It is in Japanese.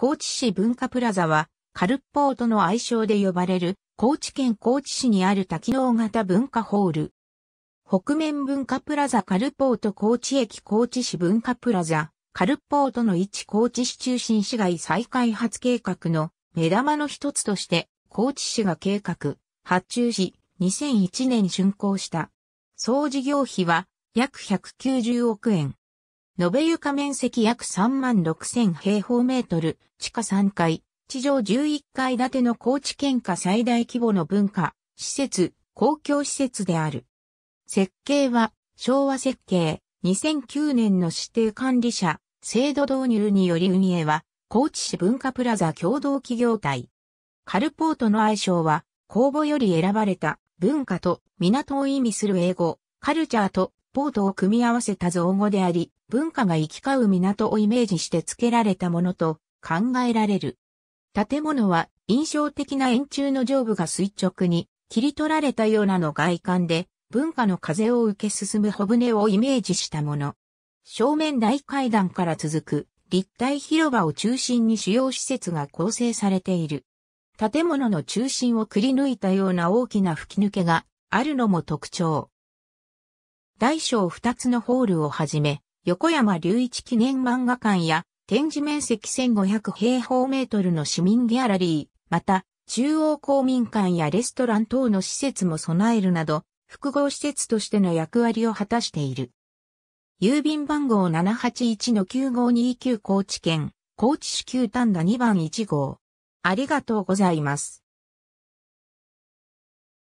高知市文化プラザは、カルッポートの愛称で呼ばれる、高知県高知市にある多機能型文化ホール。北面文化プラザカルポート高知駅高知市文化プラザ、カルポートの位置高知市中心市街再開発計画の目玉の一つとして、高知市が計画、発注し、2001年竣工した。総事業費は約190億円。延べ床面積約3万6000平方メートル、地下3階、地上11階建ての高知県下最大規模の文化、施設、公共施設である。設計は、昭和設計、2009年の指定管理者、制度導入により運営は、高知市文化プラザ共同企業体。カルポートの愛称は、公募より選ばれた文化と港を意味する英語、カルチャーとポートを組み合わせた造語であり、文化が行き交う港をイメージして付けられたものと考えられる。建物は印象的な円柱の上部が垂直に切り取られたようなの外観で、文化の風を受け進む小舟をイメージしたもの。正面大階段から続く立体広場を中心に主要施設が構成されている。建物の中心をくり抜いたような大きな吹き抜けがあるのも特徴。大小二つのホールをはじめ、横山隆一記念漫画館や展示面積1500平方メートルの市民ギャラリー、また中央公民館やレストラン等の施設も備えるなど、複合施設としての役割を果たしている。郵便番号781-9529高知県、高知市旧丹田2番1号。ありがとうございます。